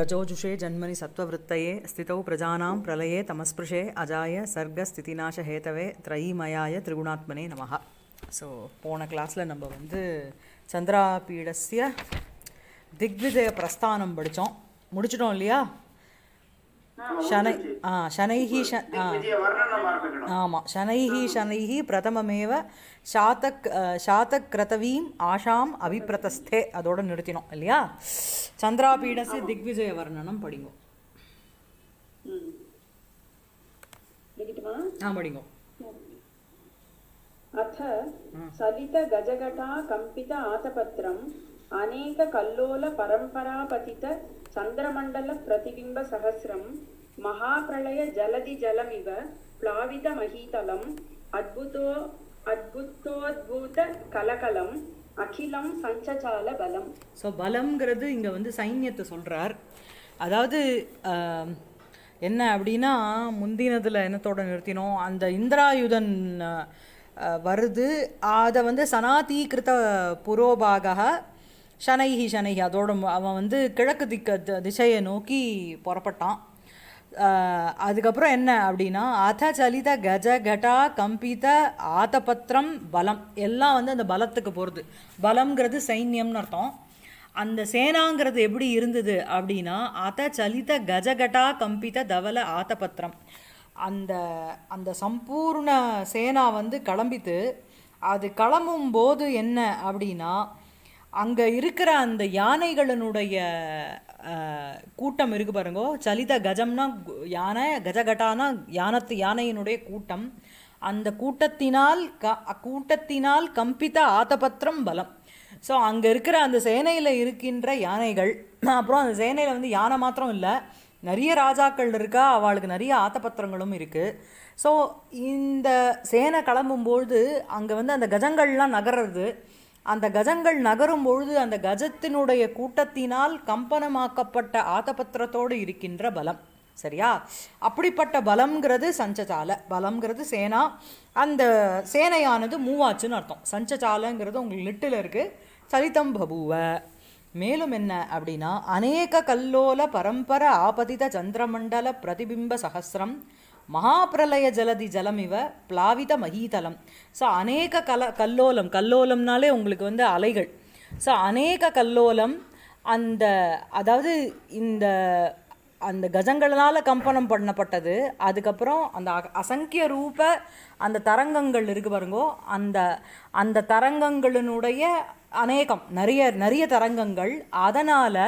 रजोजुषे जन्मनि सत्त्ववृत्तये பிரலயே தமஸ்பிருஷே அஜாய சர்க்க अजाय ஹேதவே திரைமயாய திரிகுணாத்மனே नमः ஸோ போன கிளாஸில் நம்ம வந்து சந்திராபீடஸ்ய திக்விஜய பிரஸ்தானம் படித்தோம் முடிச்சிட்டோம் இல்லையா சனை ஆ சனைஹி ஷ ஆமாம் சனைஹி சனைஹி பிரதமமேவ சாத்தக் சாத்தக் கிரதவீம் ஆஷாம் அபிப்ரதஸ்தே அதோடு நிறுத்தினோம் இல்லையா சந்திராபீடசு திக்விஜய வர்ணனம் படிங்க ஆ படிங்க अथ सलितगजघटा कम्पित आतपत्रम् अनेककल्लोलपरम्परापतित चन्द्रमण्डलप्रतिबिम्बसहस्रं महाप्रलयजलधिजलमिव प्लावितमहीतलम् अद्भुतो अद्भुतोद्भूतकलकलम् அகிலம் பஞ்சஜால பலம் ஸோ பலம்ங்கிறது இங்கே வந்து சைன்யத்தை சொல்கிறார் அதாவது என்ன அப்படின்னா முந்தினதில் என்னத்தோட நிறுத்தினோம் அந்த இந்திராயுதன் வருது அதை வந்து சனாதீகிருத்த புரோபாக ஷனைஹி ஷனைஹி அதோட அவன் வந்து கிழக்கு திக்க திசையை நோக்கி புறப்பட்டான் அதுக்கப்புறம் என்ன அப்படின்னா அத சலித கஜ கட்டா கம்பித ஆத்தபத்திரம் பலம் எல்லாம் வந்து அந்த பலத்துக்கு போகிறது பலம்ங்கிறது சைன்யம்னு அர்த்தம் அந்த சேனாங்கிறது எப்படி இருந்தது அப்படின்னா அத சலித கஜகட்டா கம்பித தவல ஆத்தபத்திரம் அந்த அந்த சம்பூர்ண சேனா வந்து கிளம்பித்து அது கிளம்பும் போது என்ன அப்படின்னா அங்கே இருக்கிற அந்த யானைகளினுடைய கூட்டம் இருக்குது பாருங்கோ சலித கஜம்னா யானை கஜகட்டானா யானத்து யானையினுடைய கூட்டம் அந்த கூட்டத்தினால் க கூட்டத்தினால் கம்பித்த ஆத்தபத்திரம் பலம் ஸோ அங்கே இருக்கிற அந்த சேனையில் இருக்கின்ற யானைகள் அப்புறம் அந்த சேனையில் வந்து யானை மாத்திரம் இல்லை நிறைய ராஜாக்கள் இருக்கா அவளுக்கு நிறைய ஆத்தபத்திரங்களும் இருக்குது ஸோ இந்த சேனை கிளம்பும்பொழுது அங்கே வந்து அந்த கஜங்கள்லாம் நகர்றது அந்த கஜங்கள் நகரும் பொழுது அந்த கஜத்தினுடைய கூட்டத்தினால் கம்பனமாக்கப்பட்ட ஆதபத்திரத்தோடு இருக்கின்ற பலம் சரியா அப்படிப்பட்ட பலம்ங்கிறது சஞ்சசால பலம்ங்கிறது சேனா அந்த சேனையானது மூவாச்சுன்னு அர்த்தம் சஞ்சசாலங்கிறது உங்களுக்கு லிட்டில் இருக்குது சரிதம் பபுவ மேலும் என்ன அப்படின்னா அநேக கல்லோல பரம்பர ஆபதித சந்திரமண்டல பிரதிபிம்ப சகசிரம் மகாபிரலய ஜலதி ஜலம் இவ பிளாவித மகீதலம் ஸோ அநேக கல கல்லோலம் கல்லோலம்னாலே உங்களுக்கு வந்து அலைகள் ஸோ அநேக கல்லோலம் அந்த அதாவது இந்த அந்த கஜங்களால் கம்பனம் பண்ணப்பட்டது அதுக்கப்புறம் அந்த அசங்கிய ரூப அந்த தரங்கங்கள் இருக்கு பாருங்கோ அந்த அந்த தரங்கங்களினுடைய அநேகம் நிறைய நிறைய தரங்கங்கள் அதனால்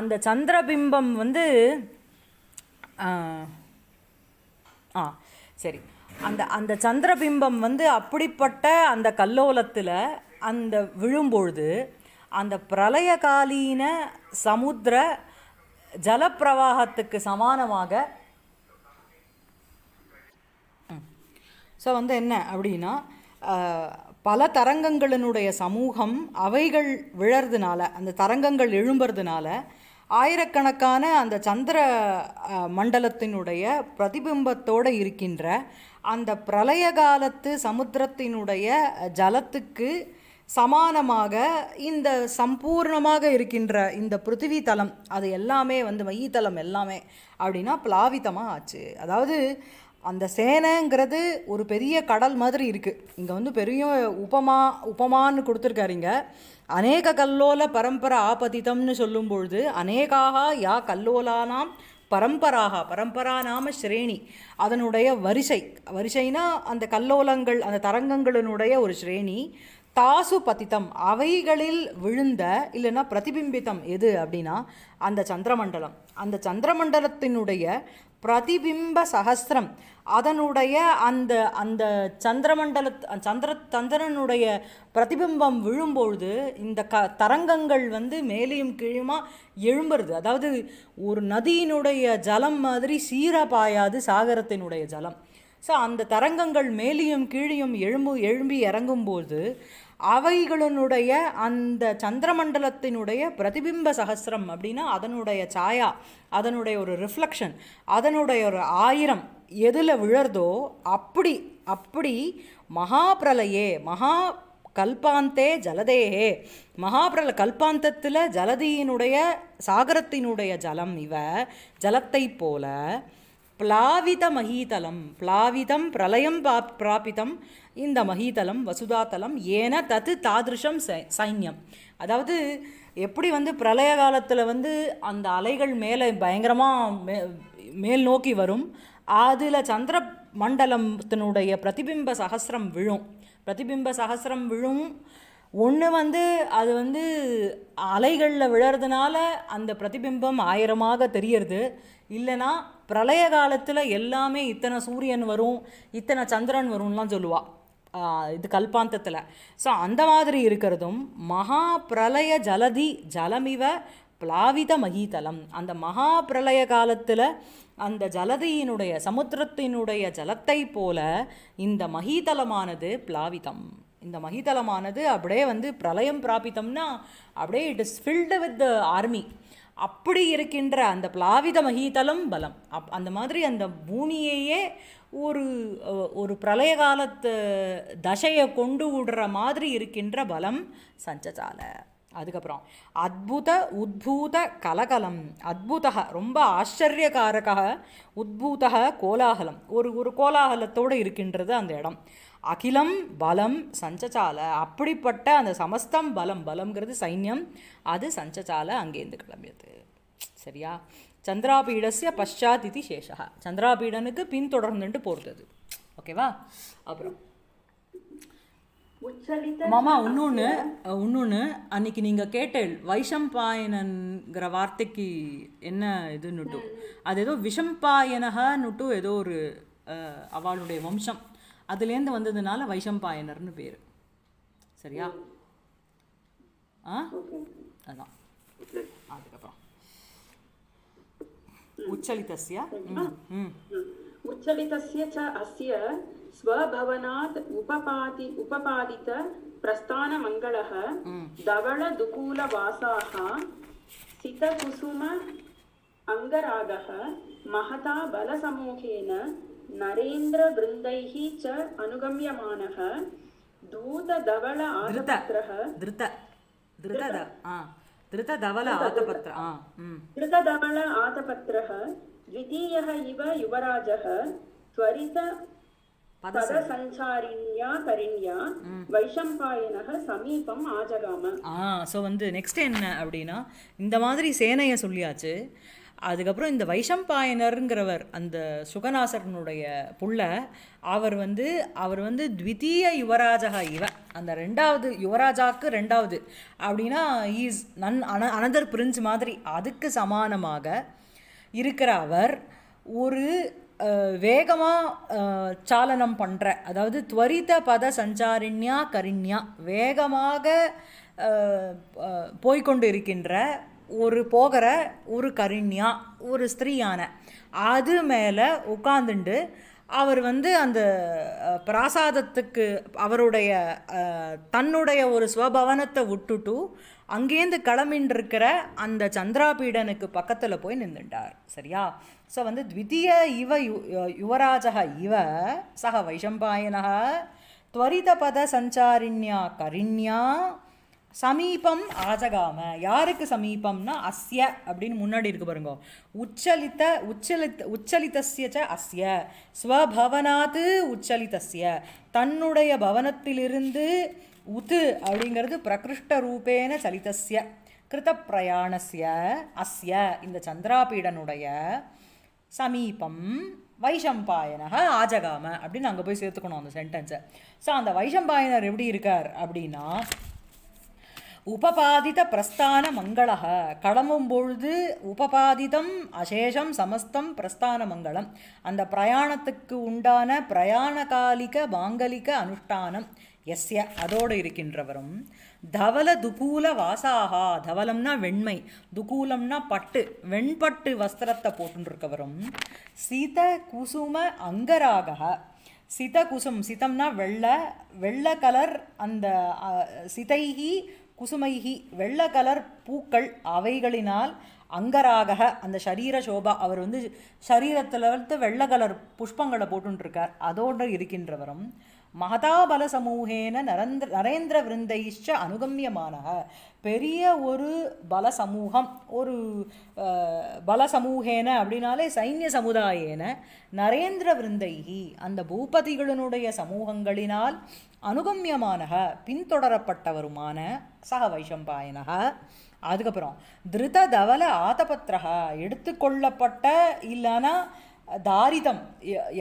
அந்த சந்திரபிம்பம் வந்து ஆ சரி அந்த அந்த சந்திரபிம்பம் வந்து அப்படிப்பட்ட அந்த கல்லோலத்தில் அந்த விழும்பொழுது அந்த பிரளயகாலீன சமுத்திர ஜலப்பிரவாகத்துக்கு சமானமாக ஸோ வந்து என்ன அப்படின்னா பல தரங்கங்களினுடைய சமூகம் அவைகள் விழறதுனால அந்த தரங்கங்கள் எழும்புறதுனால ஆயிரக்கணக்கான அந்த சந்திர மண்டலத்தினுடைய பிரதிபிம்பத்தோடு இருக்கின்ற அந்த பிரளய காலத்து சமுத்திரத்தினுடைய ஜலத்துக்கு சமானமாக இந்த சம்பூர்ணமாக இருக்கின்ற இந்த பிருத்திவி தலம் அது எல்லாமே வந்து மையத்தலம் எல்லாமே அப்படின்னா பிளாவிதமாக ஆச்சு அதாவது அந்த சேனைங்கிறது ஒரு பெரிய கடல் மாதிரி இருக்குது இங்கே வந்து பெரிய உபமா உபமான்னு கொடுத்துருக்காருங்க அநேக கல்லோல பரம்பரை ஆபதிதம்னு சொல்லும் பொழுது அநேகாக யா கல்லோலானாம் பரம்பராக பரம்பரா நாம ஸ்ரேணி அதனுடைய வரிசை வரிசைனா அந்த கல்லோலங்கள் அந்த தரங்கங்களினுடைய ஒரு ஸ்ரேணி தாசு பதித்தம் அவைகளில் விழுந்த இல்லைன்னா பிரதிபிம்பித்தம் எது அப்படின்னா அந்த சந்திரமண்டலம் அந்த சந்திரமண்டலத்தினுடைய பிரதிபிம்ப சகஸ்திரம் அதனுடைய அந்த அந்த சந்திரமண்டல சந்திர சந்திரனுடைய பிரதிபிம்பம் விழும்பொழுது இந்த க தரங்கங்கள் வந்து மேலேயும் கீழுமா எழும்புறது அதாவது ஒரு நதியினுடைய ஜலம் மாதிரி சீராக பாயாது சாகரத்தினுடைய ஜலம் ஸோ அந்த தரங்கங்கள் மேலேயும் கீழியும் எழும்பு எழும்பி இறங்கும்போது அவைகளினுடைய அந்த சந்திரமண்டலத்தினுடைய பிரதிபிம்ப சகசிரம் அப்படின்னா அதனுடைய சாயா அதனுடைய ஒரு ரிஃப்ளக்ஷன் அதனுடைய ஒரு ஆயிரம் எதில் விழறதோ அப்படி அப்படி மகாபிரலையே மகா கல்பாந்தே ஜலதேயே மகாபிரல கல்பாந்தத்தில் ஜலதியினுடைய சாகரத்தினுடைய ஜலம் இவ ஜலத்தை போல பிளாவித மகீதலம் பிளாவிதம் பிரளயம் பா பிராபிதம் இந்த மகீதலம் வசுதாத்தலம் ஏன தத்து தாதிருஷம் சைன்யம் அதாவது எப்படி வந்து பிரளய காலத்தில் வந்து அந்த அலைகள் மேலே பயங்கரமாக மே மேல் நோக்கி வரும் அதில் சந்திர மண்டலத்தினுடைய பிரதிபிம்ப சகசிரம் விழும் பிரதிபிம்ப சகசிரம் விழும் ஒன்று வந்து அது வந்து அலைகளில் விழறதுனால அந்த பிரதிபிம்பம் ஆயிரமாக தெரியறது இல்லைனா பிரளய காலத்தில் எல்லாமே இத்தனை சூரியன் வரும் இத்தனை சந்திரன் வரும்லாம் சொல்லுவாள் இது கல்பாந்தத்தில் ஸோ அந்த மாதிரி இருக்கிறதும் மகா பிரளய ஜலதி ஜலமிவ பிளாவித மகீதலம் அந்த மகா பிரளய காலத்தில் அந்த ஜலதியினுடைய சமுத்திரத்தினுடைய ஜலத்தை போல இந்த மகீதலமானது பிளாவிதம் இந்த மகிதலமானது அப்படியே வந்து பிரளயம் பிராபித்தம்னா அப்படியே it is filled with army அப்படி இருக்கின்ற அந்த பிளாவித மகீதலம் பலம் அப் அந்த மாதிரி அந்த பூமியையே ஒரு ஒரு பிரளய காலத்து தசையை கொண்டு விடுற மாதிரி இருக்கின்ற பலம் சஞ்சசால அதுக்கப்புறம் அத்புத உத்பூத கலகலம் அத்புத ரொம்ப ஆச்சரியக்காரக உத்பூத கோலாகலம் ஒரு ஒரு கோலாகலத்தோடு இருக்கின்றது அந்த இடம் அகிலம் பலம் சஞ்சசால அப்படிப்பட்ட அந்த சமஸ்தம் பலம் பலம்ங்கிறது சைன்யம் அது சஞ்சச்சால அங்கேருந்து கிளம்பியது சரியா சந்திராபீடஸ்ய பஷாத் இது சேஷகா சந்திராபீடனுக்கு பின்தொடர்ந்துட்டு போகிறது ஓகேவா அப்புறம் மாமா இன்னொன்று இன்னொன்று அன்னைக்கு நீங்கள் கேட்டேன் வைஷம்பாயனன்ங்கிற வார்த்தைக்கு என்ன இதுன்னுட்டும் அது ஏதோ விஷம்பாயனகன்னுட்டும் ஏதோ ஒரு அவளுடைய வம்சம் அதுலேருந்து வந்ததுனால வைஷம்பாயனர்னு பேர் சரியா ஆ அதான் அதுக்கப்புறம் उच्चलितस्य उच्चलितस्य च अस्य स्वभवनात् उपपाति उपपादित प्रस्थानमङ्गलः धवलदुकूलवासाः सितकुसुम अङ्गरागः महता बलसमूहेन नरेन्द्रवृन्दैः च अनुगम्यमानः धूतधवल आदपत्रः धृत धृतद धृतधवल आतपत्र धृतधवल आतपत्रः द्वितीयः इव युवराजः त्वरित ஸோ வந்து நெக்ஸ்ட் என்ன அப்படின்னா இந்த மாதிரி சேனையை சொல்லியாச்சு அதுக்கப்புறம் இந்த வைஷம்பாயனருங்கிறவர் அந்த சுகநாசரனுடைய புள்ள அவர் வந்து அவர் வந்து த்விதீய யுவராஜா இவ அந்த ரெண்டாவது யுவராஜாக்கு ரெண்டாவது அப்படின்னா ஈஸ் நன் அன அனதர் பிரின்ஸ் மாதிரி அதுக்கு சமானமாக இருக்கிற அவர் ஒரு வேகமாக சாலனம் பண்ணுற அதாவது துவரித பத சஞ்சாரிண்யா கரிண்யா வேகமாக போய்கொண்டு இருக்கின்ற ஒரு போகிற ஒரு கருண்யா ஒரு ஸ்திரீயான அது மேலே உட்காந்துண்டு அவர் வந்து அந்த பிராசாதத்துக்கு அவருடைய தன்னுடைய ஒரு ஸ்வபவனத்தை விட்டுட்டு அங்கேருந்து கிளம்பின்றிருக்கிற அந்த சந்திராபீடனுக்கு பக்கத்தில் போய் நின்றுட்டார் சரியா ஸோ வந்து த்விதிய இவ யு யுவராஜக இவ சக வைஷம்பாயனக சஞ்சாரிண்யா கரிண்யா சமீபம் ஆஜகாம யாருக்கு சமீபம்னா அஸ்ய அப்படின்னு முன்னாடி இருக்கு பாருங்க உச்சலித்த உச்சலித்த உச்சலித்தஸ்யச்ச அஸ்ய ஸ்வபவனாத்து உச்சலித்தஸ்ய தன்னுடைய பவனத்திலிருந்து உத்து அப்படிங்கிறது பிரகிருஷ்ட ரூபேன சலித்தஸ்ய கிருத்த பிரயாணஸ்ய அஸ்ய இந்த சந்திராபீடனுடைய சமீபம் வைஷம்பாயனக ஆஜகாம அப்படின்னு அங்கே போய் சேர்த்துக்கணும் அந்த சென்டென்ஸை ஸோ அந்த வைஷம்பாயனர் எப்படி இருக்கார் அப்படின்னா உபபாதித பிரஸ்தான மங்களக கிளம்பும் பொழுது உபபாதிதம் அசேஷம் சமஸ்தம் பிரஸ்தான மங்களம் அந்த பிரயாணத்துக்கு உண்டான பிரயாண காலிக மாங்கலிக அனுஷ்டானம் எஸ்ய அதோடு இருக்கின்றவரும் தவல துகூல வாசாகா தவலம்னா வெண்மை துகூலம்னா பட்டு வெண்பட்டு வஸ்திரத்தை போட்டுருக்கவரும் சீத குசும அங்கராக சித குசும் சிதம்னா வெள்ளை வெள்ளை கலர் அந்த சிதைகி குசுமைகி வெள்ள கலர் பூக்கள் அவைகளினால் அங்கராக அந்த சரீர சோபா அவர் வந்து சரீரத்தில் வந்து வெள்ளை கலர் புஷ்பங்களை போட்டுருக்கார் அதோடு இருக்கின்றவரும் மகதாபல சமூகேன நரந்திர நரேந்திர விருந்தையிச்ச அனுகமியமான பெரிய ஒரு பல சமூகம் ஒரு பல சமூகேன அப்படின்னாலே சைன்ய சமுதாயேன நரேந்திர விருந்தைகி அந்த பூபதிகளினுடைய சமூகங்களினால் அனுகமியமான பின்தொடரப்பட்டவருமான சக வைஷம்பாயனக அதுக்கப்புறம் திருத தவல எடுத்து எடுத்துக்கொள்ளப்பட்ட இல்லைன்னா தாரிதம்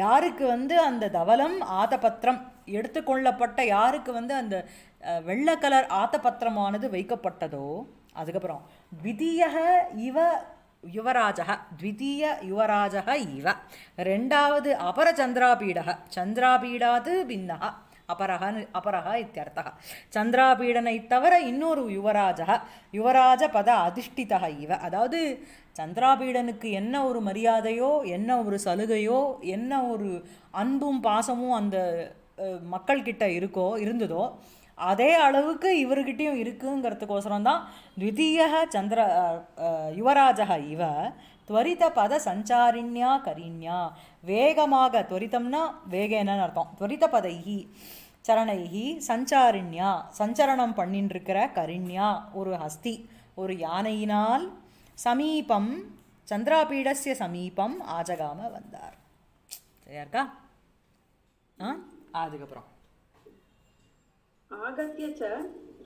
யாருக்கு வந்து அந்த தவலம் ஆதபத்திரம் எடுத்துக்கொள்ளப்பட்ட யாருக்கு வந்து அந்த வெள்ளை கலர் ஆத்தபத்திரமானது வைக்கப்பட்டதோ அதுக்கப்புறம் த்விதீய இவ யுவராஜக த்விதீய யுவராஜக இவ ரெண்டாவது அபர சந்திராபீடக சந்திராபீடாது பின்னகா அபரக அபரக இத்தியர்த்தக சந்திராபீடனை தவிர இன்னொரு யுவராஜா யுவராஜ பத அதிஷ்டிதா இவ அதாவது சந்திராபீடனுக்கு என்ன ஒரு மரியாதையோ என்ன ஒரு சலுகையோ என்ன ஒரு அன்பும் பாசமும் அந்த மக்கள்கிட்ட இருக்கோ இருந்ததோ அதே அளவுக்கு இவர்கிட்டையும் இருக்குங்கிறதுக்கோசரம் தான் த்விதீய சந்திர யுவராஜக இவ துவரித பத சஞ்சாரிண்யா கரிண்யா வேகமாக துவரித்தம்னா வேகேனன்னு அர்த்தம் துவரித பதைகி சரணைகி சஞ்சாரிண்யா சஞ்சரணம் பண்ணின்றிருக்கிற கரிண்யா ஒரு ஹஸ்தி ஒரு யானையினால் சமீபம் சந்திராபீடஸ்ய சமீபம் ஆஜகாம வந்தார் சரியா இருக்கா ஆ அதுக்கப்புறம் आगत्य च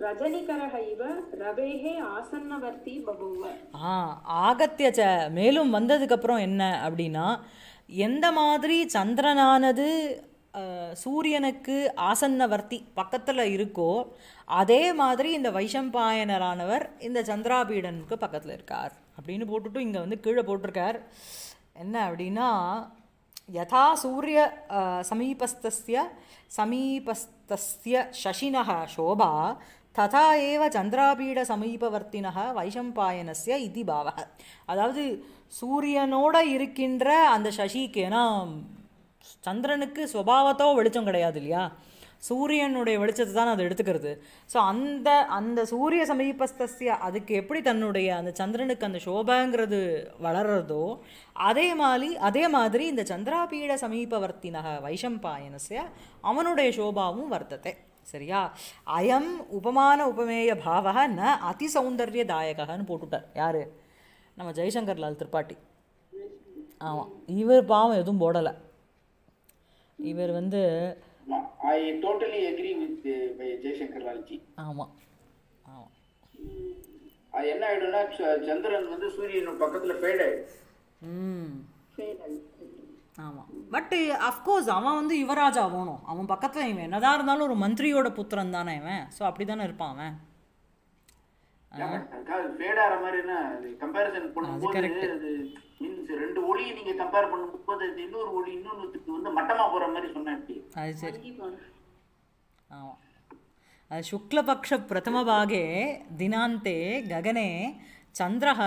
ரஜனிகரக இவ ரவேகே ஆசன்னவர்த்தி பபூவ ஆ ஆகத்திய ச மேலும் வந்ததுக்கப்புறம் என்ன அப்படின்னா எந்த மாதிரி சந்திரனானது சூரியனுக்கு ஆசன்னவர்த்தி பக்கத்தில் இருக்கோ அதே மாதிரி இந்த வைஷம்பாயனரானவர் இந்த சந்திராபீடனுக்கு பக்கத்தில் இருக்கார் அப்படின்னு போட்டுட்டு இங்கே வந்து கீழே போட்டிருக்கார் என்ன அப்படின்னா यथा सूर्य समीपस्थस्य समीपस्थस्य शशिनः शोभा ததா ஏவ சந்திராபீட சமீபவர்த்தினக வைஷம்பாயனஸ்ய இதி பாவக அதாவது சூரியனோட இருக்கின்ற அந்த சசிக்கு ஏன்னா சந்திரனுக்கு சுவாவத்தோ வெளிச்சம் கிடையாது இல்லையா சூரியனுடைய வெளிச்சத்தை தான் அது எடுத்துக்கிறது ஸோ அந்த அந்த சூரிய சமீபஸ்திய அதுக்கு எப்படி தன்னுடைய அந்த சந்திரனுக்கு அந்த சோபங்கிறது வளர்றதோ அதே மாதிரி அதே மாதிரி இந்த சந்திராபீட சமீபவர்த்தின வைஷம்பாயனஸ்ய அவனுடைய சோபாவும் வர்த்தத்தை சரியா அயம் உபமான உபமேய பாவக ந அதி சௌந்தர்யதாயகன்னு போட்டுட்டார் யார் நம்ம ஜெய்சங்கர் லால் திரிபாட்டி ஆமாம் இவர் பாவம் எதுவும் போடலை இவர் வந்து ஆமா I totally agree with Jaishankar Raji ஆமா ஆமா அது என்ன ஆயிடும்னா சந்திரன் வந்து சூரியன் பக்கத்துல ஃபேட் ஆயிடும் ஆமாம் பட் அஃப்கோர்ஸ் அவன் வந்து யுவராஜா ஆகணும் அவன் பக்கத்தில் இவன் என்னதான் இருந்தாலும் ஒரு மந்திரியோட புத்திரன் தானே இவன் ஸோ அப்படி தானே இருப்பான் அவன் அது கரெக்ட் ரெண்டு ஒளியை நீங்க கம்பேர் பண்ணும்போது இன்னொரு ஒளி இன்னொன்றுத்துக்கு வந்து மட்டமா போற மாதிரி சொன்னேன் அது சரி ஆமா शुक्लपक्ष प्रथमभागे दिनान्ते गगने चन्द्रः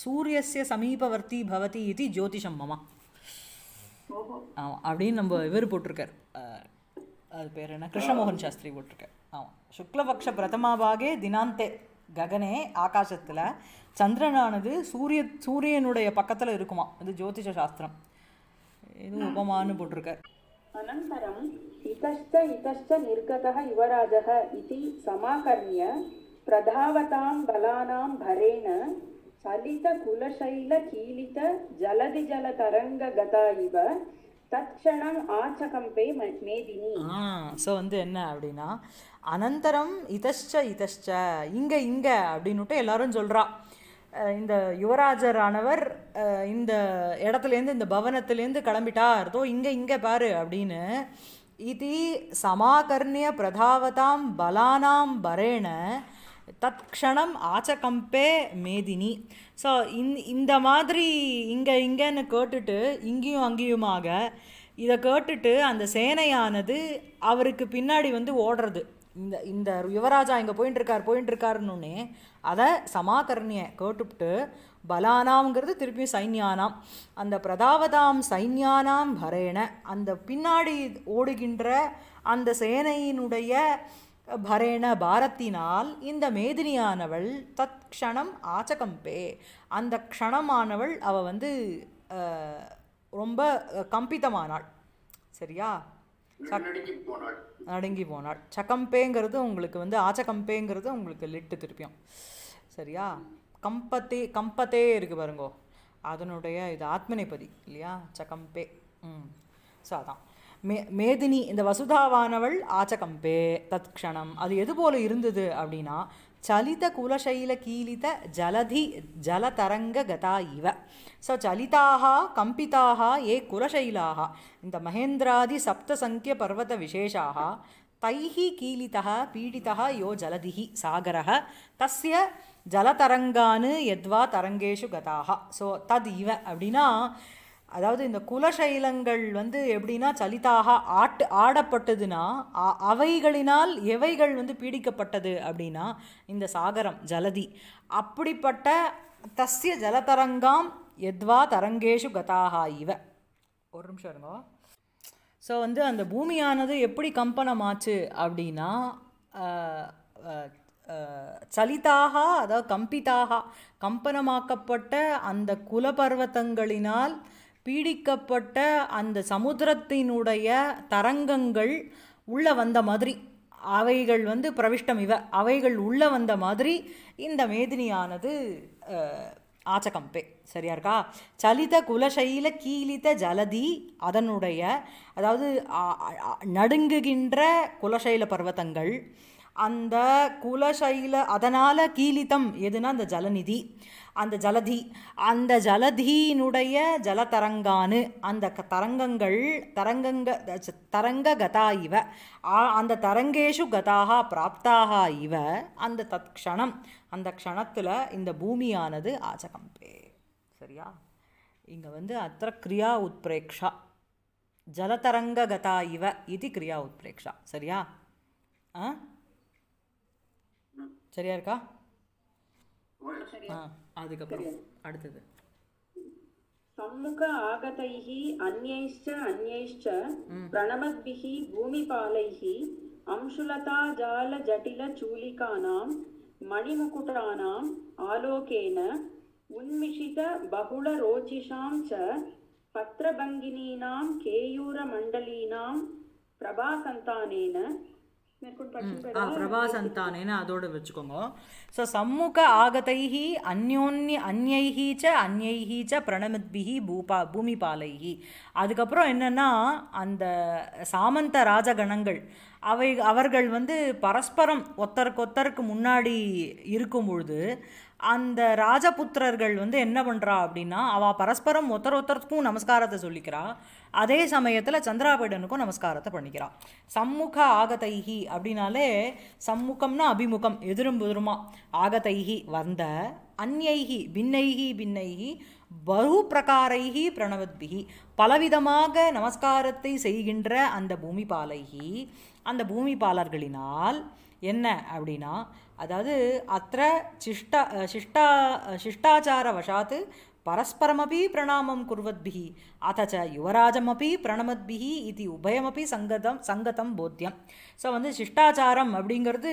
सूर्यस्य समीपवर्ती भवति इति ज्योतिषं मम ஆமாம் அப்படின்னு நம்ம இவர் போட்டிருக்கார் அது பேர் என்ன கிருஷ்ணமோகன் சாஸ்திரி போட்டிருக்கார் ஆமாம் சுக்லபக்ஷ பிரதமாபாகே தினாந்தே ககனே ஆகாசத்தில் சந்திரனானது சூரிய சூரியனுடைய பக்கத்தில் இருக்குமா அது ஜோதிஷ சாஸ்திரம் இது உபமானு போட்டிருக்கார் அனந்தரம் இத்த இத்தஷ்ட நிர்கதக யுவராஜக இது சமாகர்ணிய பிரதாவதாம் பலானாம் பரேண சலித குலசைல கீலித ஜலதி ஜல தரங்க கதா இவ தட்சணம் ஆச்சகம்பே மேதினி ஸோ வந்து என்ன அப்படின்னா அனந்தரம் இதஷ்ட இதஷ்ட இங்கே இங்கே அப்படின்னுட்டு எல்லாரும் சொல்கிறா இந்த யுவராஜரானவர் இந்த இடத்துலேருந்து இந்த பவனத்துலேருந்து கிளம்பிட்டார் தோ இங்கே இங்கே பாரு அப்படின்னு இது சமாகர்ணிய பிரதாவதாம் பலானாம் பரேண தத்க்ஷணம் ஆச்சகம்பே மேதினி ஸோ இந் இந்த மாதிரி இங்கே இங்கேன்னு கேட்டுட்டு இங்கேயும் அங்கேயுமாக இதை கேட்டுட்டு அந்த சேனையானது அவருக்கு பின்னாடி வந்து ஓடுறது இந்த இந்த யுவராஜா இங்கே போயின்னு இருக்கார் போயின்னு இருக்காருன்னு அதை சமாகரணியை கேட்டுவிட்டு பலானாம்ங்கிறது திருப்பியும் சைன்யானாம் அந்த பிரதாவதாம் சைன்யானாம் பரேன அந்த பின்னாடி ஓடுகின்ற அந்த சேனையினுடைய பரேண பாரத்தினால் இந்த மேதினியானவள் தத் க்ஷணம் ஆச்சகம்பே அந்த க்ஷணமானவள் அவள் வந்து ரொம்ப கம்பிதமானாள் சரியா அடங்கி போனாள் சக்கம்பேங்கிறது உங்களுக்கு வந்து ஆச்சக்கம்பேங்கிறது உங்களுக்கு லிட்டு திருப்பியும் சரியா கம்பத்தே கம்பத்தே இருக்குது பாருங்கோ அதனுடைய இது ஆத்மநேபதி இல்லையா சக்கம்பே ம் ஸோ அதான் மே மேதினி இந்த வசுதாவானவள் ஆச்சகம்பே தத்க்ஷணம் அது எது போல இருந்தது அப்படின்னா चलितकुलशैलकीलितजलधि जलतरङ्गगता इव स चलिताः कम्पिताः ये कुलशैलाः இந்த மகேந்திராதி சப்தசங்கிய பர்வத விசேஷாக தைः कीलितः पीडितः यो जलधिः सागरः तस्य ஜலதரங்கான்னு எத்வா தரங்கேஷு கதாக ஸோ தத் இவ அப்படின்னா அதாவது இந்த குலசைலங்கள் வந்து எப்படின்னா சலிதாக ஆட்டு ஆடப்பட்டதுன்னா அவைகளினால் எவைகள் வந்து பீடிக்கப்பட்டது அப்படின்னா இந்த சாகரம் ஜலதி அப்படிப்பட்ட தஸ்ய ஜலதரங்காம் எத்வா தரங்கேஷு கதாக இவ ஒரு நிமிஷம் இருங்க ஸோ வந்து அந்த பூமியானது எப்படி கம்பனமாச்சு அப்படின்னா சலிதாக அதாவது கம்பிதாக கம்பனமாக்கப்பட்ட அந்த குலபர்வத்தங்களினால் பர்வத்தங்களினால் பீடிக்கப்பட்ட அந்த சமுத்திரத்தினுடைய தரங்கங்கள் உள்ளே வந்த மாதிரி அவைகள் வந்து பிரவிஷ்டம் இவ அவைகள் உள்ளே வந்த மாதிரி இந்த மேதினியானது ஆச்சகம்பே சரியா இருக்கா சலித குலசைல கீழித ஜலதி அதனுடைய அதாவது நடுங்குகின்ற குலசைல பர்வத்தங்கள் அந்த குலசைல அதனால் கீலித்தம் எதுனா அந்த ஜலநிதி அந்த ஜலதி அந்த ஜலதியினுடைய ஜலதரங்கானு அந்த தரங்கங்கள் தரங்கங்க தரங்க கதா இவ அந்த தரங்கேஷு கதாக பிராப்தாக இவ அந்த தத் க்ஷணம் அந்த க்ஷணத்தில் இந்த பூமியானது ஆச்சகம்பே சரியா இங்கே வந்து அத்த கிரியா உத்பிரேக்ஷா ஜலதரங்க கதா இவ இது கிரியா உத்பிரேக்ஷா சரியா ஆ சரியா இருக்கா ஆ அதுக்கப்புறம் அடுத்தது சம்முக ஆகதைஹி அந்யைஷ்ச அந்யைஷ்ச பிரணமத்பிஹி பூமிபாலைஹி அம்சுலதா ஜால ஜட்டில சூலிகானாம் ஆலோகேன உன்மிஷித பகுள ரோச்சிஷாம் ச பத்திரபங்கினீனாம் பிரபாசந்தானேன பிரபாசந்தானேன்னு அதோட வச்சுக்கோங்க ஸோ சம்முக ஆகதைஹி அந்யோன்ய அந்யைஹி ச அந்யைஹி ச பிரணமித்பிஹி பூபா பூமிபாலைஹி அதுக்கப்புறம் என்னென்னா அந்த சாமந்த ராஜகணங்கள் அவை அவர்கள் வந்து பரஸ்பரம் ஒத்தருக்கு ஒத்தருக்கு முன்னாடி இருக்கும் பொழுது அந்த ராஜபுத்திரர்கள் வந்து என்ன பண்ணுறா அப்படின்னா அவள் பரஸ்பரம் ஒத்தர் ஒருத்தருக்கும் நமஸ்காரத்தை சொல்லிக்கிறாள் அதே சமயத்தில் சந்திராபீடனுக்கும் நமஸ்காரத்தை பண்ணிக்கிறான் சம்முக ஆகதைஹி அப்படின்னாலே சம்முகம்னா அபிமுகம் எதிரும் புதிருமா ஆகதைஹி வந்த அந்யைகி பின்னைகி பின்னைகி பகு பிரகாரைகி பிரணவத்பிகி பலவிதமாக நமஸ்காரத்தை செய்கின்ற அந்த பூமிபாலைகி அந்த பூமிபாலர்களினால் என்ன அப்படின்னா அதாவது அத்த சிஷ்டா சிஷ்டா சிஷ்டாச்சார வசாத்து பரஸ்பரமபி பிரணாமம் குர்வத்பிஹி அத்த ச யுவராஜமபி பிரணமத்பிஹி இது உபயமபி சங்கதம் சங்கதம் போத்தியம் ஸோ வந்து சிஷ்டாச்சாரம் அப்படிங்கிறது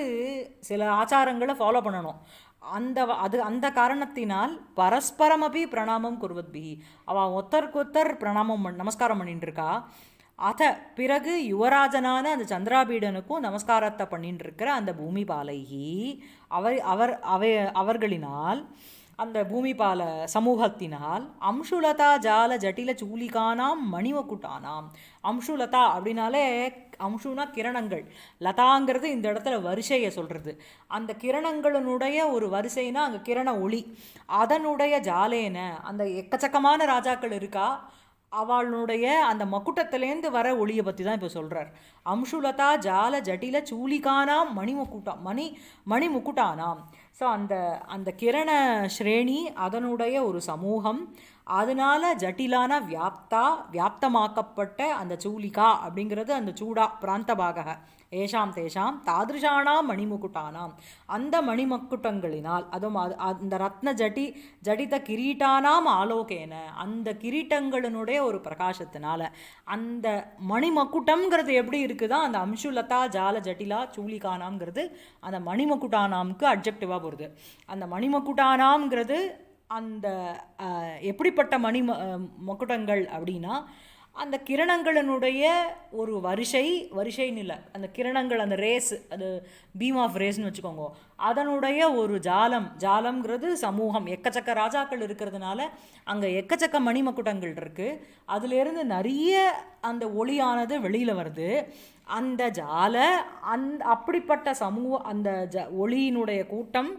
சில ஆச்சாரங்களை ஃபாலோ பண்ணணும் அந்த அது அந்த காரணத்தினால் பரஸ்பரமபி பிரணாமம் குர்வத்பிஹி அவள் ஒத்தருக்கு ஒத்தர் பிரணாமம் நமஸ்காரம் பண்ணிட்டு இருக்கா அத பிறகு யுவராஜனான அந்த சந்திராபீடனுக்கும் நமஸ்காரத்தை பண்ணிட்டு இருக்கிற அந்த பூமி பாலைகி அவர் அவர் அவை அவர்களினால் அந்த பூமிபால சமூகத்தினால் அம்சுலதா ஜால ஜட்டில சூலிகானாம் மணிமக்குட்டானாம் அம்சுலதா அப்படின்னாலே அம்சுனா கிரணங்கள் லதாங்கிறது இந்த இடத்துல வரிசையை சொல்கிறது அந்த கிரணங்களினுடைய ஒரு வரிசைனா அங்கே கிரண ஒளி அதனுடைய ஜாலேன அந்த எக்கச்சக்கமான ராஜாக்கள் இருக்கா அவளுடைய அந்த மக்குட்டத்திலேருந்து வர ஒளியை பற்றி தான் இப்போ சொல்கிறார் அம்சுலதா ஜால ஜட்டில சூலிகானாம் மணிமுக்குட்டா மணி மணிமுக்குட்டானாம் ஸோ அந்த அந்த கிரண ஸ்ரேணி அதனுடைய ஒரு சமூகம் அதனால் ஜட்டிலான வியாப்தா வியாப்தமாக்கப்பட்ட அந்த சூலிகா அப்படிங்கிறது அந்த சூடா பிராந்த பாகக ஏஷாம் தேஷாம் தாதிருஷானாம் மணிமுக்குட்டானாம் அந்த மணிமக்குட்டங்களினால் அதுவும் அது அந்த ரத்ன ஜட்டி ஜடித கிரீட்டானாம் ஆலோகேன அந்த கிரீட்டங்களினுடைய ஒரு பிரகாசத்தினால அந்த மணிமக்குட்டம்ங்கிறது எப்படி இருக்குதோ அந்த அம்சுலதா ஜால ஜட்டிலா சூலிகானாம்ங்கிறது அந்த மணிமக்குட்டானாம்க்கு அப்ஜெக்டிவாக போகிறது அந்த மணிமக்குட்டானாம்ங்கிறது அந்த எப்படிப்பட்ட மணி மக்குட்டங்கள் அப்படின்னா அந்த கிரணங்களினுடைய ஒரு வரிசை வரிசைன்னு இல்லை அந்த கிரணங்கள் அந்த ரேஸ் அது பீம் ஆஃப் ரேஸ்னு வச்சுக்கோங்க அதனுடைய ஒரு ஜாலம் ஜாலம்ங்கிறது சமூகம் எக்கச்சக்க ராஜாக்கள் இருக்கிறதுனால அங்கே எக்கச்சக்க மணிமக்குட்டங்கள் இருக்குது அதுலேருந்து நிறைய அந்த ஒளியானது வெளியில் வருது அந்த ஜால அந் அப்படிப்பட்ட சமூக அந்த ஜ ஒளியினுடைய கூட்டம்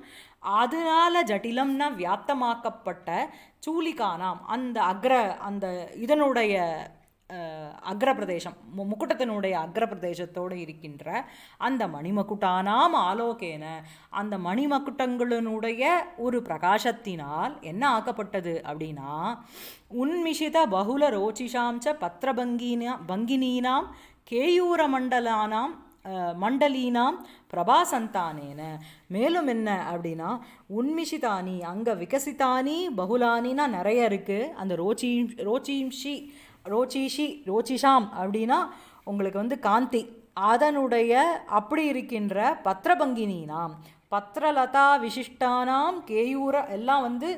அதனால் ஜட்டிலம்னா வியாப்தமாக்கப்பட்ட சூலிகானாம் அந்த அக்ர அந்த இதனுடைய அக்ரப்பிரதேசம் முக்குட்டத்தினுடைய அக்ரப்பிரதேசத்தோடு இருக்கின்ற அந்த மணிமக்குட்டானாம் ஆலோகேன அந்த மணிமக்குட்டங்களினுடைய ஒரு பிரகாசத்தினால் என்ன ஆக்கப்பட்டது அப்படின்னா உன்மிஷித பகுல ரோச்சிஷாம்ச பத்திரபங்கினா பங்கினீனாம் கேயூர மண்டலானாம் மண்டலீனாம் பிரபாசந்தானேன மேலும் என்ன அப்படின்னா உன்மிஷிதானி அங்கே விகசிதானி பகுலானினா நிறைய இருக்குது அந்த ரோச்சி ரோச்சிம்ஷி ரோச்சிஷி ரோச்சிஷாம் அப்படின்னா உங்களுக்கு வந்து காந்தி அதனுடைய அப்படி இருக்கின்ற பத்திரபங்கினாம் பத்ரலதா விசிஷ்டானாம் கேயூர எல்லாம் வந்து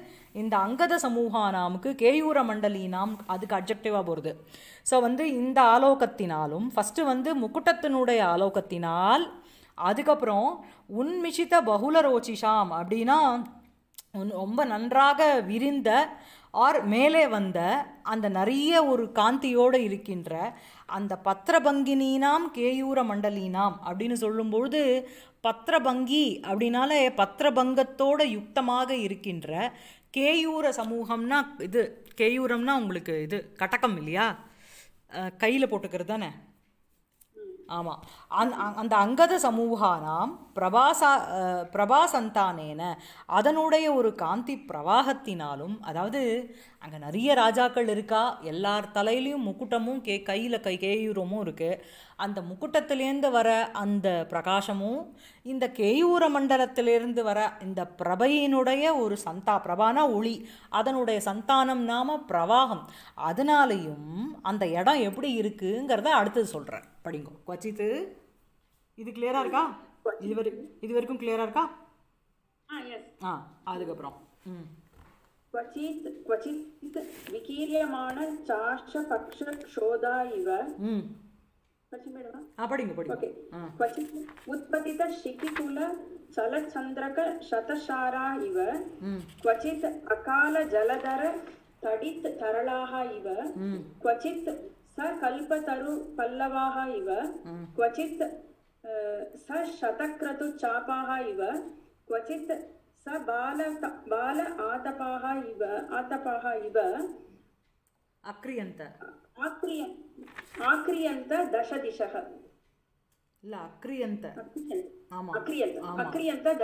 இந்த அங்கத சமூகானாமுக்கு கேயூர மண்டலினாம் அதுக்கு அப்ஜெக்டிவாக போகிறது ஸோ வந்து இந்த ஆலோகத்தினாலும் ஃபஸ்ட்டு வந்து முக்குட்டத்தினுடைய ஆலோகத்தினால் அதுக்கப்புறம் உன்மிஷித பகுல ரோச்சிஷாம் அப்படின்னா ரொம்ப நன்றாக விரிந்த ஆர் மேலே வந்த அந்த நிறைய ஒரு காந்தியோடு இருக்கின்ற அந்த பத்திரபங்கினீனாம் கேயூர மண்டலீனாம் அப்படின்னு சொல்லும்பொழுது பத்திரபங்கி அப்படின்னால பத்திரபங்கத்தோட யுக்தமாக இருக்கின்ற கேயூர சமூகம்னா இது கேயூரம்னா உங்களுக்கு இது கட்டக்கம் இல்லையா கையில் போட்டுக்கிறது தானே ஆமாம் அந் அந்த அங்கத சமூகானாம் பிரபாசா பிரபாசந்தானேன அதனுடைய ஒரு காந்தி பிரவாகத்தினாலும் அதாவது அங்கே நிறைய ராஜாக்கள் இருக்கா எல்லார் தலையிலையும் முக்குட்டமும் கே கையில் கை கேயூரமும் இருக்குது அந்த முக்குட்டத்திலேருந்து வர அந்த பிரகாசமும் இந்த கேயூர மண்டலத்திலேருந்து வர இந்த பிரபையினுடைய ஒரு சந்தா பிரபான ஒளி அதனுடைய சந்தானம் நாம பிரவாகம் அதனாலையும் அந்த இடம் எப்படி இருக்குங்கிறத அடுத்தது சொல்கிறேன் படிங்கோ கொச்சித்து இது கிளியராக இருக்கா இது வரை இது வரைக்கும் கிளியரா இருக்கா ஆ அதுக்கப்புறம் क्वचित् विकीर्यमाण चाष्टपक्षक्षोधा इव क्वचित् उत्पतितशिखिकुलचलचन्द्रकशतशारा इव क्वचित् अकालजलधर तडित् तरलाः इव क्वचित् सकल्पतरुपल्लवाः इव क्वचित् स शतक्रतुचापाः इव क्वचित् स बाल बाल आतपाः इव आतपाः इव आक्रियन्त आक्रिय आक्रियन्त दशदिशः ಇಲ್ಲ ಅಕ್ರಿಯಂತ ஆமாம் அக்ரியந்த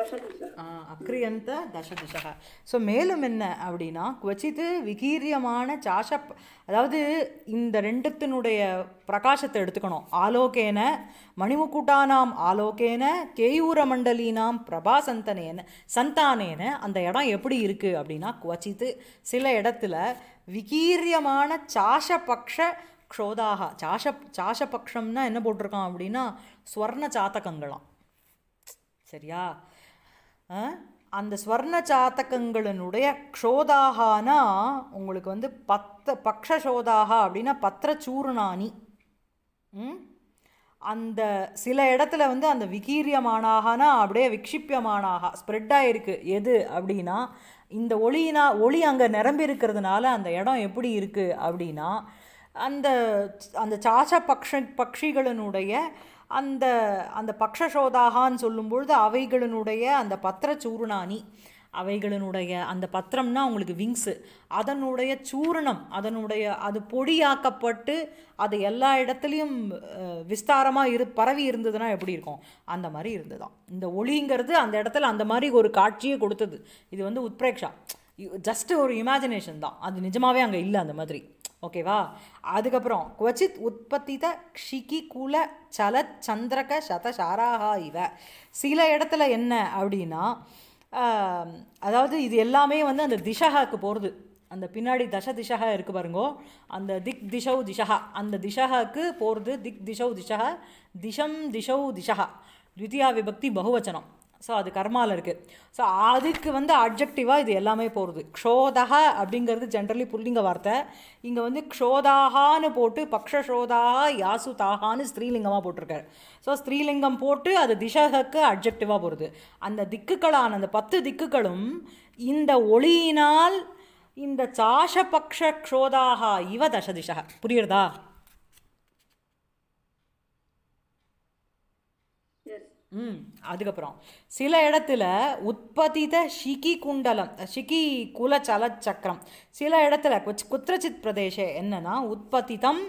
தசதிசக ஸோ மேலும் என்ன அப்படின்னா குவச்சித்து விகீரியமான சாஷ அதாவது இந்த ரெண்டுத்தினுடைய பிரகாசத்தை எடுத்துக்கணும் ஆலோகேன மணிமுக்கூட்டானாம் ஆலோகேன கேயூர மண்டலினாம் பிரபா சந்தானேன அந்த இடம் எப்படி இருக்குது அப்படின்னா குவச்சித்து சில இடத்துல விகீரியமான பக்ஷ க்ஷோதாக சாஷ சாஷபக்ஷம்னா என்ன போட்டிருக்கான் அப்படின்னா ஸ்வர்ண சாத்தகங்களாம் சரியா அந்த ஸ்வர்ண சாத்தகங்களினுடைய க்ஷோதாகனா உங்களுக்கு வந்து பத்த பக்ஷோதாக அப்படின்னா பத்திரச்சூர்ணானி அந்த சில இடத்துல வந்து அந்த விகீரியமானாகனா அப்படியே விக்ஷிப்பியமானாக ஸ்ப்ரெட் ஆகிருக்கு எது அப்படின்னா இந்த ஒளியினா ஒளி அங்கே நிரம்பி இருக்கிறதுனால அந்த இடம் எப்படி இருக்குது அப்படின்னா அந்த அந்த சாச பக்ஷ பக்ஷிகளினுடைய அந்த அந்த பக்ஷசோதாகான்னு சொல்லும்பொழுது அவைகளினுடைய அந்த பத்திர சூர்ணாணி அவைகளினுடைய அந்த பத்திரம்னா அவங்களுக்கு விங்ஸு அதனுடைய சூர்ணம் அதனுடைய அது பொடியாக்கப்பட்டு அது எல்லா இடத்துலையும் விஸ்தாரமாக இரு பரவி இருந்ததுன்னா எப்படி இருக்கும் அந்த மாதிரி இருந்ததுதான் இந்த ஒளிங்கிறது அந்த இடத்துல அந்த மாதிரி ஒரு காட்சியை கொடுத்தது இது வந்து உத்ரேக்ஷா ஜஸ்ட்டு ஒரு இமேஜினேஷன் தான் அது நிஜமாகவே அங்கே இல்லை அந்த மாதிரி ஓகேவா அதுக்கப்புறம் குவச்சித் உற்பத்தித ஷிகி குல சல சந்திரக சதசாராகா இவ சில இடத்துல என்ன அப்படின்னா அதாவது இது எல்லாமே வந்து அந்த திசகாக்கு போகிறது அந்த பின்னாடி தச திசகா இருக்குது பாருங்கோ அந்த திக் திசௌ திசகா அந்த திசகாக்கு போகிறது திக் திசௌ திசகா திசம் திசௌ திசகா த்விதியா விபக்தி பகுவச்சனம் ஸோ அது கர்மாவில் இருக்குது ஸோ அதுக்கு வந்து அப்ஜெக்டிவாக இது எல்லாமே போகிறது க்ஷோதக அப்படிங்கிறது ஜென்ரலி புல்லிங்க வார்த்தை இங்கே வந்து க்ஷோதாகான்னு போட்டு யாசு தாகான்னு ஸ்ரீலிங்கமாக போட்டிருக்காரு ஸோ ஸ்ரீலிங்கம் போட்டு அது திசகக்கு அப்ஜெக்டிவாக போகிறது அந்த திக்குகளான அந்த பத்து திக்குகளும் இந்த ஒளியினால் இந்த சாஷபக்ஷ இவ தசதிஷக புரியுறதா ம் அதுக்கப்புறம் சில இடத்துல உற்பத்தித ஷிகி குண்டலம் ஷிகி குலச்சல சக்கரம் சில இடத்துல குத்திரச்சித் பிரதேச என்னன்னா உற்பத்திதம்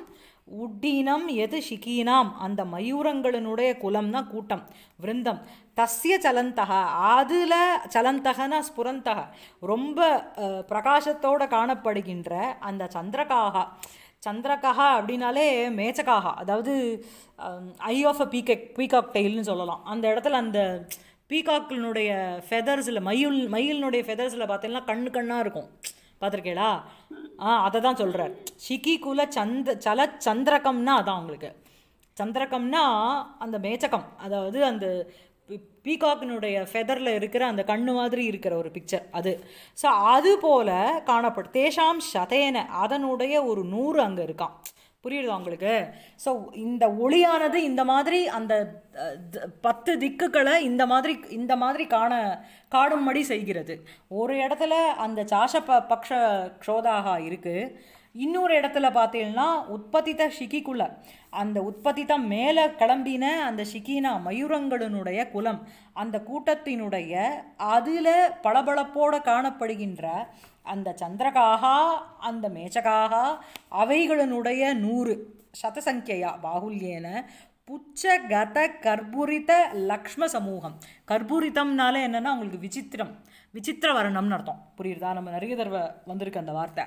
உட்டீனம் எது ஷிகீனாம் அந்த மயூரங்களினுடைய குலம்னா கூட்டம் விருந்தம் தஸ்ய சலந்தக அதில் சலந்தகனா ஸ்புரந்தக ரொம்ப பிரகாசத்தோடு காணப்படுகின்ற அந்த சந்திரகாகா சந்திரகா அப்படின்னாலே மேச்சக்காகா அதாவது ஐ ஆஃப் அ பீக்கக் பீகாக் டெயில்னு சொல்லலாம் அந்த இடத்துல அந்த பீகாக்கினுடைய ஃபெதர்ஸில் மயில் மயிலினுடைய ஃபெதர்ஸில் பார்த்தீங்கன்னா கண்ணு கண்ணாக இருக்கும் பார்த்துருக்கேடா ஆ அதை தான் சொல்கிறார் குல சந்த சல சந்திரகம்னா அதான் அவங்களுக்கு சந்திரகம்னா அந்த மேச்சகம் அதாவது அந்த பீகாக்கினுடைய ஃபெதரில் இருக்கிற அந்த கண்ணு மாதிரி இருக்கிற ஒரு பிக்சர் அது ஸோ அது போல் காணப்படும் தேஷாம் சதேன அதனுடைய ஒரு நூறு அங்கே இருக்கான் புரியுதா உங்களுக்கு ஸோ இந்த ஒளியானது இந்த மாதிரி அந்த பத்து திக்குகளை இந்த மாதிரி இந்த மாதிரி காண காடும்படி செய்கிறது ஒரு இடத்துல அந்த சாஷ ப பக்ஷ க்ஷோதாக இருக்குது இன்னொரு இடத்துல பார்த்தீங்கன்னா உற்பத்தித்த சிக்கிக்குள்ள அந்த உற்பத்தித்த மேலே கிளம்பின அந்த ஷிகினா மயூரங்களினுடைய குலம் அந்த கூட்டத்தினுடைய அதில் பளபளப்போட காணப்படுகின்ற அந்த சந்திரகாகா அந்த மேச்சகாகா அவைகளினுடைய நூறு சதசங்கையா பாகுல்யேன புச்ச கத கர்பூரித லக்ஷ்ம சமூகம் கர்பூரித்தம்னாலே என்னென்னா அவங்களுக்கு விசித்திரம் விசித்திர வரணம்னு அர்த்தம் புரியுறதா நம்ம நிறைய தடவை வந்திருக்கு அந்த வார்த்தை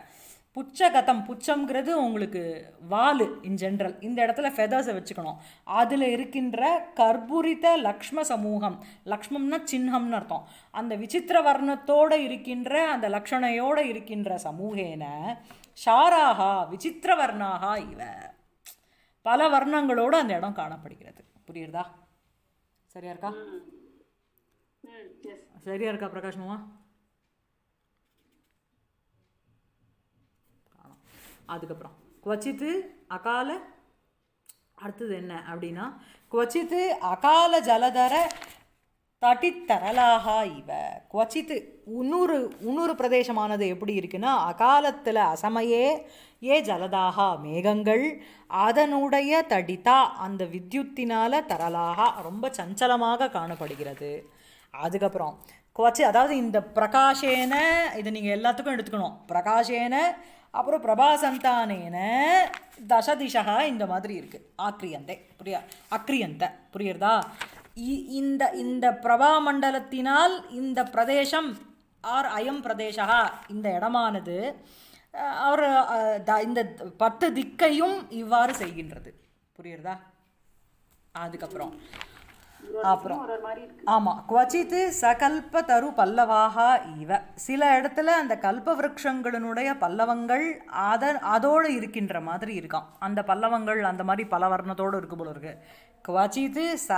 புச்சகதம் புச்சம்ங்கிறது உங்களுக்கு வாலு இன் ஜென்ரல் இந்த இடத்துல ஃபெதர்ஸை வச்சுக்கணும் அதில் இருக்கின்ற கர்பூரித லக்ஷ்ம சமூகம் லக்ஷ்மம்னா சின்னம்னு அர்த்தம் அந்த விசித்திர வர்ணத்தோடு இருக்கின்ற அந்த லக்ஷணையோடு இருக்கின்ற சமூகேன ஷாராகா விசித்திர வர்ணாகா இவ பல வர்ணங்களோடு அந்த இடம் காணப்படுகிறது புரியுறதா சரியா இருக்கா சரியா இருக்கா பிரகாஷ்மா அதுக்கப்புறம் குவச்சித்து அகால அடுத்தது என்ன அப்படின்னா குவச்சித்து அகால ஜலதர தட்டித்தரலாக இவ குவச்சித்து இன்னொரு இன்னொரு பிரதேசமானது எப்படி இருக்குன்னா அகாலத்தில் அசமையே ஏ ஜலதாக மேகங்கள் அதனுடைய தடித்தா அந்த வித்யுத்தினால தரலாக ரொம்ப சஞ்சலமாக காணப்படுகிறது அதுக்கப்புறம் குவச்சி அதாவது இந்த பிரகாஷேன இதை நீங்கள் எல்லாத்துக்கும் எடுத்துக்கணும் பிரகாஷேன அப்புறம் பிரபா சந்தானேன தசதிஷா இந்த மாதிரி இருக்குது ஆக்ரியந்தை புரியா அக்ரியந்த புரியுறதா இந்த இந்த பிரபா மண்டலத்தினால் இந்த பிரதேசம் ஆர் அயம் பிரதேசா இந்த இடமானது அவர் இந்த பத்து திக்கையும் இவ்வாறு செய்கின்றது புரியுறதா அதுக்கப்புறம் அப்புறம் ஆமாம் குவச்சித்து சகல்ப தரு பல்லவாக இவ சில இடத்துல அந்த கல்ப விரக்ஷங்களினுடைய பல்லவங்கள் அத அதோடு இருக்கின்ற மாதிரி இருக்கான் அந்த பல்லவங்கள் அந்த மாதிரி பல வர்ணத்தோடு இருக்கு போல இருக்கு குவச்சித்து ச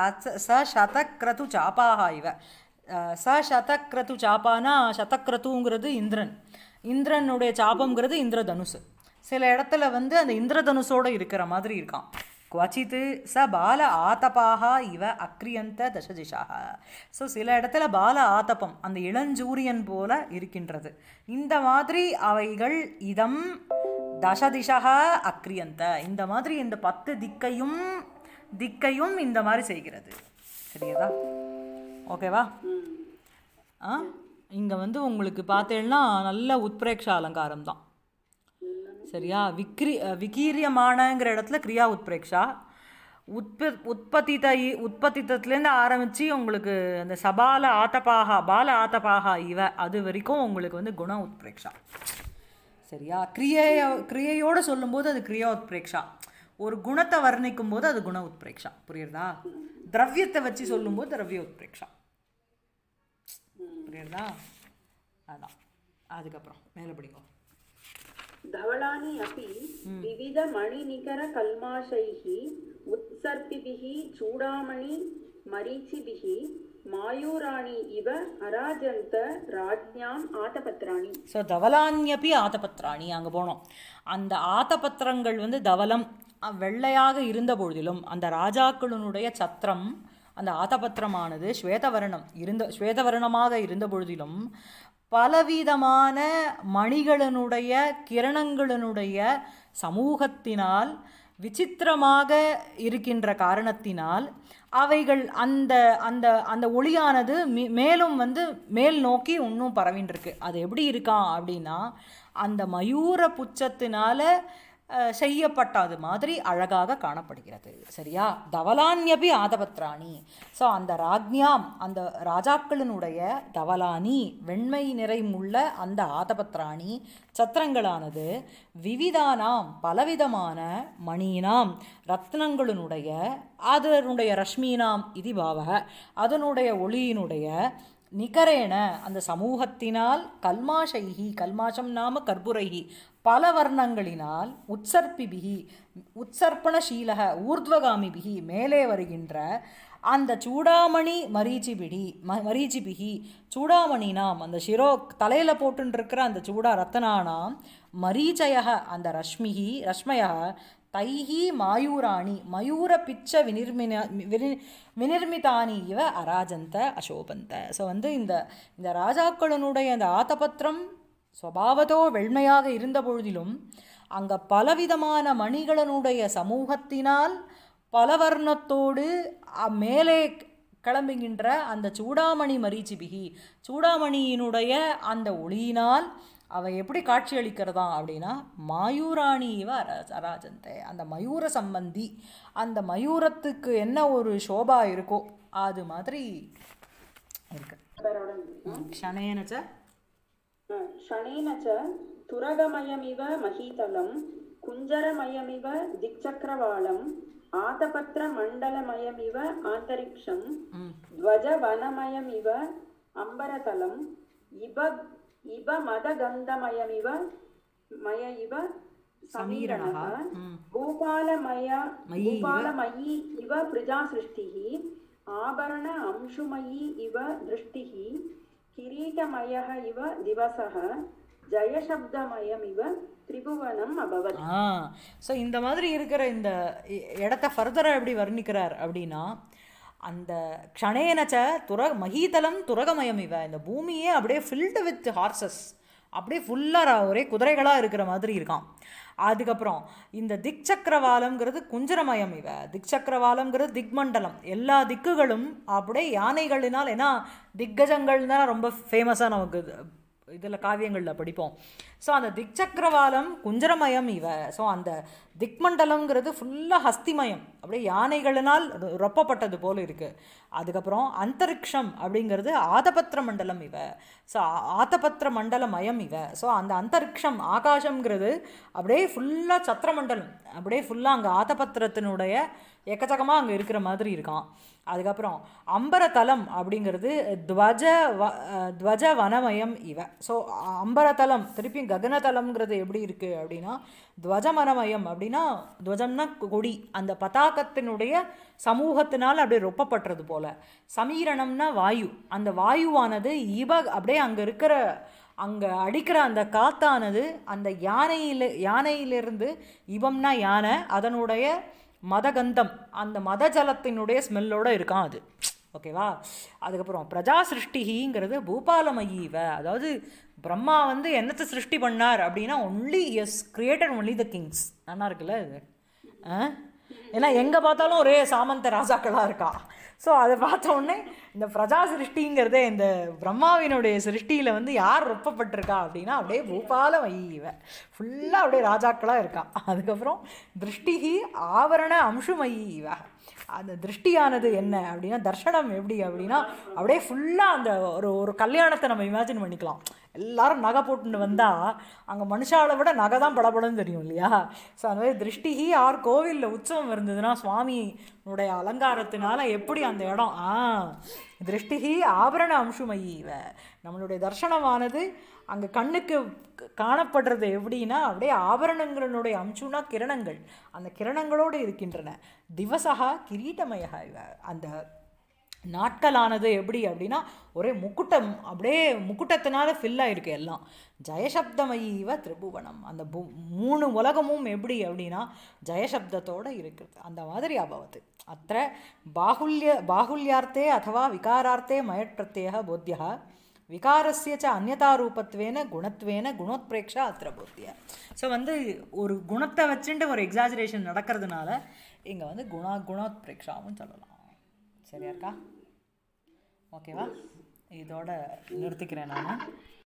ச சதக்ரது சாப்பாக இவ ச சதக்ரது சாப்பானா சதக்ரதுங்கிறது இந்திரன் இந்திரனுடைய சாபங்கிறது இந்திரதனுசு சில இடத்துல வந்து அந்த இந்திரதனுசோடு இருக்கிற மாதிரி இருக்கான் குவச்சித்து ச பால ஆத்தப்பாக இவ அக்ரியந்த தசதிஷாக ஸோ சில இடத்துல பால ஆத்தப்பம் அந்த இளஞ்சூரியன் போல இருக்கின்றது இந்த மாதிரி அவைகள் இதம் தசதிஷா அக்ரியந்த இந்த மாதிரி இந்த பத்து திக்கையும் திக்கையும் இந்த மாதிரி செய்கிறது சரியதா ஓகேவா ஆ இங்கே வந்து உங்களுக்கு பார்த்தேன்னா நல்ல உத்பிரேக்ஷ அலங்காரம் தான் சரியா விக்ரி விகீரியமானங்கிற இடத்துல கிரியா உத்பிரேக்ஷா உற்ப உற்பத்தித்தை உற்பத்தித்தத்துலேருந்து ஆரம்பித்து உங்களுக்கு அந்த சபால ஆத்தபாகா பால ஆத்தபாகா இவ அது வரைக்கும் உங்களுக்கு வந்து குண உத்பிரேக்ஷா சரியா கிரியைய கிரியையோடு சொல்லும்போது அது கிரியா உத்பிரேக்ஷா ஒரு குணத்தை வர்ணிக்கும் போது அது குண உத்பிரேக்ஷா புரியுறதா திரவியத்தை வச்சு சொல்லும்போது திரவிய உத்பிரேக்ஷா புரியுறதா அதான் அதுக்கப்புறம் மேலே பிடிக்கும் धवलानि अपि विविधमणिनिकरकल्माशैः उत्सर्पिभिः चूडामणि मरीचिभिः மாயூராணி இவ அராஜந்த ராஜ்ஞாம் ஆத்தபத்ராணி ஸோ தவலான்யப்பி ஆத்தபத்ராணி அங்கே போனோம் அந்த ஆத்தபத்திரங்கள் வந்து தவலம் வெள்ளையாக இருந்த பொழுதிலும் அந்த ராஜாக்களினுடைய சத்திரம் அந்த ஆத்தபத்திரமானது ஸ்வேதவர்ணம் இருந்த ஸ்வேதவர்ணமாக இருந்த பொழுதிலும் பலவிதமான மணிகளினுடைய கிரணங்களினுடைய சமூகத்தினால் விசித்திரமாக இருக்கின்ற காரணத்தினால் அவைகள் அந்த அந்த அந்த ஒளியானது மேலும் வந்து மேல் நோக்கி இன்னும் பரவின்னு அது எப்படி இருக்கான் அப்படின்னா அந்த மயூர புச்சத்தினால செய்யப்பட்டது மாதிரி அழகாக காணப்படுகிறது சரியா தவலான்யபி ஆதபத்ராணி ஸோ அந்த ராஜ்ஞாம் அந்த ராஜாக்களினுடைய தவலானி வெண்மை நிறைமுள்ள அந்த ஆதபத்ராணி சத்திரங்களானது விவிதானாம் பலவிதமான மணினாம் ரத்னங்களினுடைய அதனுடைய ரஷ்மினாம் இதி பாவக அதனுடைய ஒளியினுடைய நிகரேன அந்த சமூகத்தினால் கல்மாஷைகி கல்மாஷம் நாம கற்புரைகி பல வர்ணங்களினால் உற்சர்ப்பிபிகி உற்சர்ப்பணசீலக ஊர்த்வகாமிபிகி மேலே வருகின்ற அந்த சூடாமணி மரீச்சிபிடி ம மரீச்சிபிகி சூடாமணி நாம் அந்த சிரோ தலையில் போட்டுருக்கிற அந்த சூடா ரத்தனானாம் மரீச்சய அந்த ரஷ்மிகி ரஷ்மய తైహి மாயூராணி மயூர பிச்ச వినిర్మిన வினிர்மிதானி இவ அராஜந்த அசோபந்த ஸோ வந்து இந்த இந்த ராஜாக்களினுடைய அந்த ஆத்தபத்திரம் சுவாவதோ வெண்மையாக இருந்த பொழுதிலும் அங்கே பலவிதமான மணிகளனுடைய சமூகத்தினால் பலவர்ணத்தோடு மேலே கிளம்புகின்ற அந்த சூடாமணி மரீச்சிபிகி சூடாமணியினுடைய அந்த ஒளியினால் அவள் எப்படி காட்சி அளிக்கிறதா அப்படின்னா மாயூராணி இவ அராஜந்தை அந்த மயூர சம்பந்தி அந்த மயூரத்துக்கு என்ன ஒரு சோபா இருக்கோ அது மாதிரி இருக்கு ஷனேனச்ச ஷனேனச்ச துரகமயமிவ மகீதலம் குஞ்சரமயமிவ திக்சக்கரவாளம் ஆதபத்திர மண்டலமயமிவ ஆந்தரிக்ஷம் துவஜவனமயமிவ அம்பரதலம் இப இவ மத கந்தமயமிவ மய இவ சமீரணः भूपालमय भूपालमयी इव प्रजासृष्टिः आभरण अंशुमयी इव दृष्टिः किरीटमयः இவ दिवसः ஜெயசப்தமயமிவ திரிபுவனம் அபவத் ஸோ இந்த மாதிரி இருக்கிற இந்த இடத்த ஃபர்தராக எப்படி வர்ணிக்கிறார் அப்படின்னா அந்த க்ஷணேனச்ச துர மகீதலம் துரகமயம் இவ இந்த பூமியே அப்படியே ஃபில்டு வித் ஹார்சஸ் அப்படியே ஃபுல்லாக ஒரே குதிரைகளாக இருக்கிற மாதிரி இருக்கான் அதுக்கப்புறம் இந்த திக் சக்கரவாலம்ங்கிறது குஞ்சரமயம் இவ திக் சக்கரவாலம்ங்கிறது திக்மண்டலம் எல்லா திக்குகளும் அப்படியே யானைகளினால் ஏன்னா திக்கஜங்கள்னா ரொம்ப ஃபேமஸாக நமக்கு இதில் காவியங்களில் படிப்போம் ஸோ அந்த திக்சக்கரவாலம் குஞ்சரமயம் இவ ஸோ அந்த திக்மண்டலங்கிறது ஃபுல்லாக ஹஸ்திமயம் அப்படியே யானைகளினால் ரொப்பப்பட்டது போல் இருக்குது அதுக்கப்புறம் அந்தரிக்ஷம் அப்படிங்கிறது ஆதபத்திர மண்டலம் இவ ஸோ ஆதபத்திர மண்டல மயம் இவ ஸோ அந்த அந்தரிக்ஷம் ஆகாசம்ங்கிறது அப்படியே ஃபுல்லாக சத்திரமண்டலம் அப்படியே ஃபுல்லாக அங்கே ஆதபத்திரத்தினுடைய எக்கச்சக்கமாக அங்கே இருக்கிற மாதிரி இருக்கான் அதுக்கப்புறம் அம்பரதலம் அப்படிங்கிறது துவஜ வ துவஜ வனமயம் இவ ஸோ அம்பரதலம் திருப்பி ககனதலம்ங்கிறது எப்படி இருக்குது அப்படின்னா துவஜமரமயம் அப்படின்னா துவஜம்னா கொடி அந்த பதாகத்தினுடைய சமூகத்தினால் அப்படியே ரொப்பப்படுறது போல் சமீரணம்னா வாயு அந்த வாயுவானது இவ அப்படியே அங்கே இருக்கிற அங்கே அடிக்கிற அந்த காத்தானது அந்த யானையில் யானையிலிருந்து இவம்னா யானை அதனுடைய மதகந்தம் அந்த மத ஜலத்தினுடைய ஸ்மெல்லோடு இருக்கான் அது ஓகேவா அதுக்கப்புறம் பிரஜா சிருஷ்டிங்கிறது பூபாலமயீவ அதாவது பிரம்மா வந்து என்னத்தை சிருஷ்டி பண்ணார் அப்படின்னா only S created only the kings நல்லா இருக்குல்ல இது ஏன்னா எங்கே பார்த்தாலும் ஒரே சாமந்த ராஜாக்களாக இருக்கா ஸோ அதை பார்த்த உடனே இந்த பிரஜா சிருஷ்டிங்கிறத இந்த பிரம்மாவினுடைய சிருஷ்டியில் வந்து யார் ரொப்பப்பட்டிருக்கா அப்படின்னா அப்படியே பூபால மயீவ ஃபுல்லாக அப்படியே ராஜாக்களாக இருக்கா அதுக்கப்புறம் திருஷ்டிகி ஆவரண அம்சு மயீவ அந்த திருஷ்டியானது என்ன அப்படின்னா தர்ஷனம் எப்படி அப்படின்னா அப்படியே ஃபுல்லாக அந்த ஒரு ஒரு கல்யாணத்தை நம்ம இமேஜின் பண்ணிக்கலாம் எல்லாரும் நகை போட்டுன்னு வந்தால் அங்கே மனுஷாவை விட நகை தான் படப்படன்னு தெரியும் இல்லையா ஸோ அந்த மாதிரி திருஷ்டி ஆர் கோவிலில் உற்சவம் இருந்ததுன்னா சுவாமியினுடைய அலங்காரத்தினால எப்படி அந்த இடம் ஆ திருஷ்டி ஆபரண அம்சுமயிவ நம்மளுடைய தர்ஷனமானது அங்கே கண்ணுக்கு காணப்படுறது எப்படின்னா அப்படியே ஆபரணங்களினுடைய அம்சம்னா கிரணங்கள் அந்த கிரணங்களோடு இருக்கின்றன திவசகா கிரீட்டமய அந்த நாட்களானது எப்படி அப்படின்னா ஒரே முக்குட்டம் அப்படியே முக்குட்டத்தினால ஃபில் ஆயிருக்கு எல்லாம் ஜெயசப்தமயிவ திரிபுவனம் அந்த மூணு உலகமும் எப்படி அப்படின்னா ஜெயசப்தத்தோடு இருக்கிறது அந்த மாதிரி அபவத்து அத்த பாகுல்ய பாகுல்யார்த்தே அதுவா விகாரார்த்தே மயப்பிரத்யேக போத்தியா விகாரஸ்ய ச ரூபத்வேன குணத்வேன குணோத்பிரேக்ஷா பூர்த்திய ஸோ வந்து ஒரு குணத்தை வச்சுட்டு ஒரு எக்ஸாஜுரேஷன் நடக்கிறதுனால இங்கே வந்து குணா குணோத்பிரேக்ஷாவும் சொல்லலாம் சரியா இருக்கா ஓகேவா இதோட நிறுத்திக்கிறேன் நான்